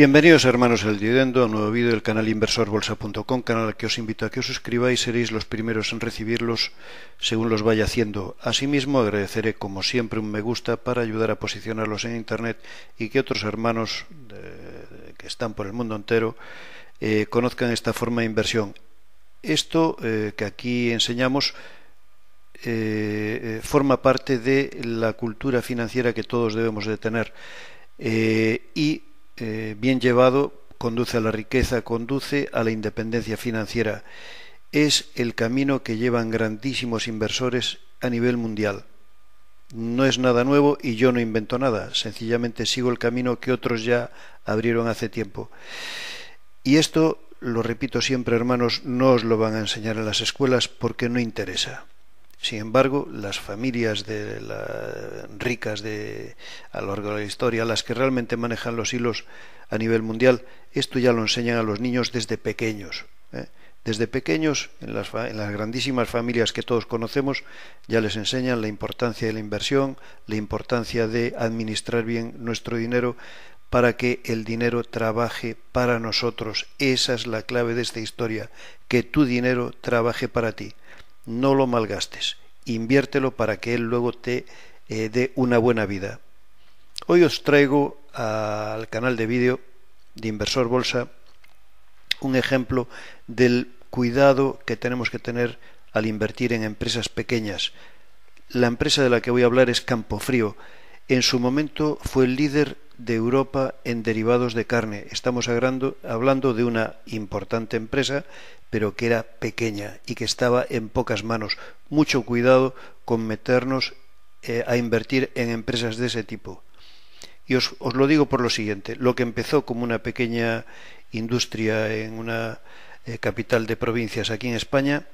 Bienvenidos hermanos del dividendo a un nuevo vídeo del canal inversorbolsa.com, canal al que os invito a que os suscribáis, seréis los primeros en recibirlos según los vaya haciendo. Asimismo agradeceré como siempre un me gusta para ayudar a posicionarlos en internet y que otros hermanos que están por el mundo entero eh, conozcan esta forma de inversión. Esto eh, que aquí enseñamos eh, forma parte de la cultura financiera que todos debemos de tener y eh, bien llevado conduce a la riqueza, conduce a la independencia financiera. Es el camino que llevan grandísimos inversores a nivel mundial. No es nada nuevo y yo no invento nada, sencillamente sigo el camino que otros ya abrieron hace tiempo. Y esto, lo repito siempre hermanos, no os lo van a enseñar en las escuelas porque no interesa. Sin embargo, las familias de ricas de, a lo largo de la historia, las que realmente manejan los hilos a nivel mundial, esto ya lo enseñan a los niños desde pequeños. ¿eh? Desde pequeños, en las, grandísimas familias que todos conocemos, ya les enseñan la importancia de la inversión, la importancia de administrar bien nuestro dinero para que el dinero trabaje para nosotros. Esa es la clave de esta historia, que tu dinero trabaje para ti no lo malgastes, inviértelo para que Él luego te eh, dé una buena vida. Hoy os traigo al canal de vídeo de Inversor Bolsa un ejemplo del cuidado que tenemos que tener al invertir en empresas pequeñas. La empresa de la que voy a hablar es Campofrío. En su momento fue el líder de Europa en derivados de carne. Estamos hablando de una importante empresa, pero que era pequeña y que estaba en pocas manos. Mucho cuidado con meternos eh, a invertir en empresas de ese tipo. Y os, lo digo por lo siguiente, lo que empezó como una pequeña industria en una eh, capital de provincias aquí en España,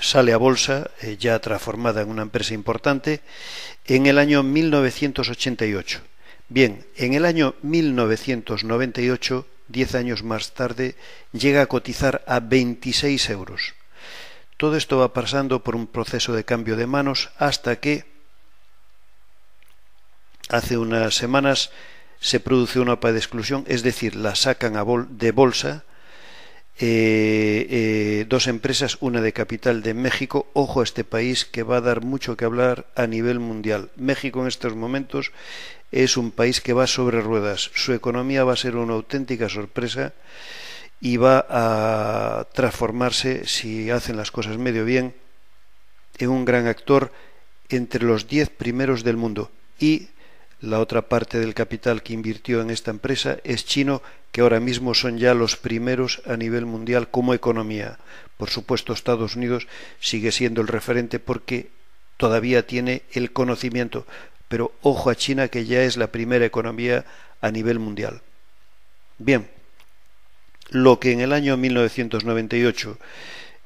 sale a bolsa, eh, ya transformada en una empresa importante, en el año 1988. Bien, en el año 1998, diez años más tarde, llega a cotizar a 26 euros. Todo esto va pasando por un proceso de cambio de manos hasta que hace unas semanas se produce una OPA de exclusión, es decir, la sacan de bolsa eh, eh, dos empresas, una de capital de México. Ojo a este país que va a dar mucho que hablar a nivel mundial. México en estos momentos es un país que va sobre ruedas. Su economía va a ser una auténtica sorpresa y va a transformarse, si hacen las cosas medio bien, en un gran actor entre los diez primeros del mundo. Y la otra parte del capital que invirtió en esta empresa es chino, que ahora mismo son ya los primeros a nivel mundial como economía. Por supuesto, Estados Unidos sigue siendo el referente porque todavía tiene el conocimiento, pero ojo a China que ya es la primera economía a nivel mundial. Bien, lo que en el año 1998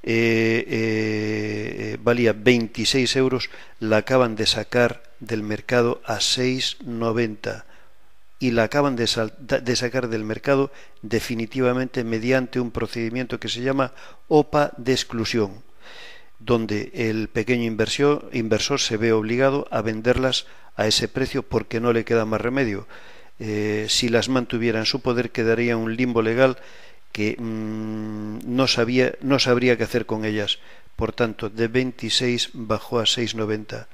eh, eh, eh, valía 26 euros, la acaban de sacar del mercado a 6,90 y la acaban de, sacar del mercado definitivamente mediante un procedimiento que se llama OPA de exclusión, donde el pequeño inversor, se ve obligado a venderlas a ese precio porque no le queda más remedio. si las mantuviera en su poder quedaría un limbo legal que mm, no, sabía, no sabría qué hacer con ellas. Por tanto, de 26 bajó a 6,90.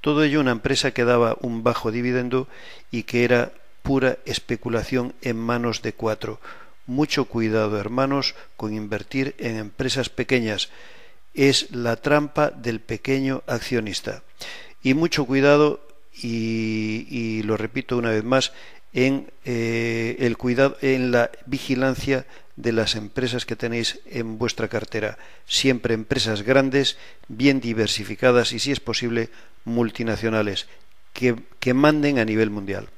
Todo ello una empresa que daba un bajo dividendo y que era pura especulación en manos de cuatro. Mucho cuidado, hermanos, con invertir en empresas pequeñas. Es la trampa del pequeño accionista. Y mucho cuidado, y lo repito una vez más, en, eh, el cuidado, en la vigilancia de las empresas que tenéis en vuestra cartera. Siempre empresas grandes, bien diversificadas y, si es posible, multinacionales, que, que manden a nivel mundial.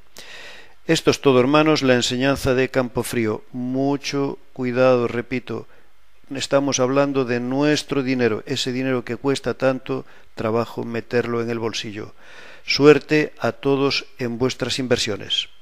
Esto es todo, hermanos, la enseñanza de Campo Frío. Mucho cuidado, repito, estamos hablando de nuestro dinero, ese dinero que cuesta tanto trabajo meterlo en el bolsillo. Suerte a todos en vuestras inversiones.